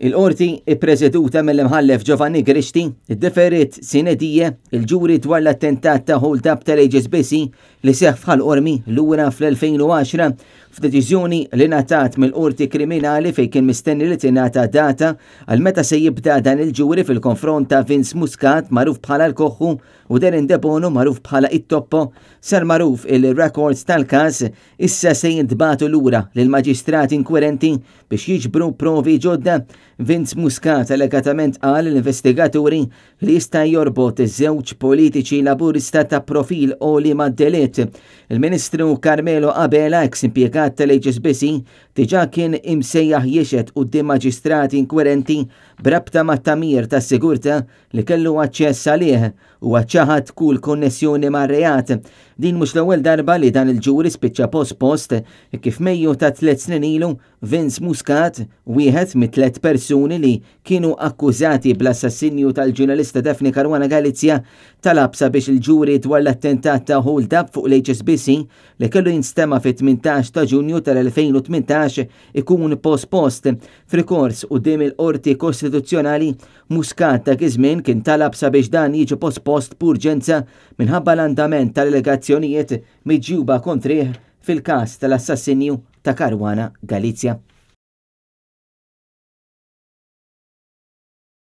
Il-qorti, ippreżeduta mill-imħallef Giovanni Grishti, id-deferiet sinedije il-ġuri dwar l-attentat ta' hold-up tal-Ages Bissi li seħ ormi l-ura fl-2010 f'deċiżjoni li natat mill-qorti kriminali fej kien mistenni li tinata data għal meta se jibda dan il-ġuri fil-konfront ta' Vince Muscat maruf bħala l-koħħu u Derin Debono maruf bħala it-toppo sar maruf il-records tal-kas issa se jintbatu l-ura l-maġistrati inkwerenti biex jiġbru provi ġodda Vince Muscat allegatament qal l-investigaturi li jista' jorbot żewġ politiċi laburista ta' profil oli ma' Il-Ministru Carmelo Abela, eks impjegat tal ġisbisi, diġà kien imsejjaħ jiexet u di maġistrati inkwerenti brabta ma' tamir ta' sigurta li kellu aċċess għalih u għacċaħat kull konnessjoni ma' reat. Din mhux l-ewwel darba li dan il-ġuri spiċċa post-post kif mejju ta' tliet snin ilu Vince Muscat, wieħed mit tlet persuni li kienu akkużati bl-assassinju tal-ġurnalista Daphne Karwana Galizja talabsa biex il-ġuri dwar l-attentat ta' hold up fuq l-HSBC li kellu jinstema fit-18 ta' ġunju tal-2018 ikun post-post frikors u dim il-qorti kostituzzjonali Muscat ta' kizmin kien talabsa biex dan jiġi post-post purġenza minħabba l-andament tal-elegazzjonijiet miġjuba kontriħ fil-każ tal-assassinju ta' Karwana Galizja.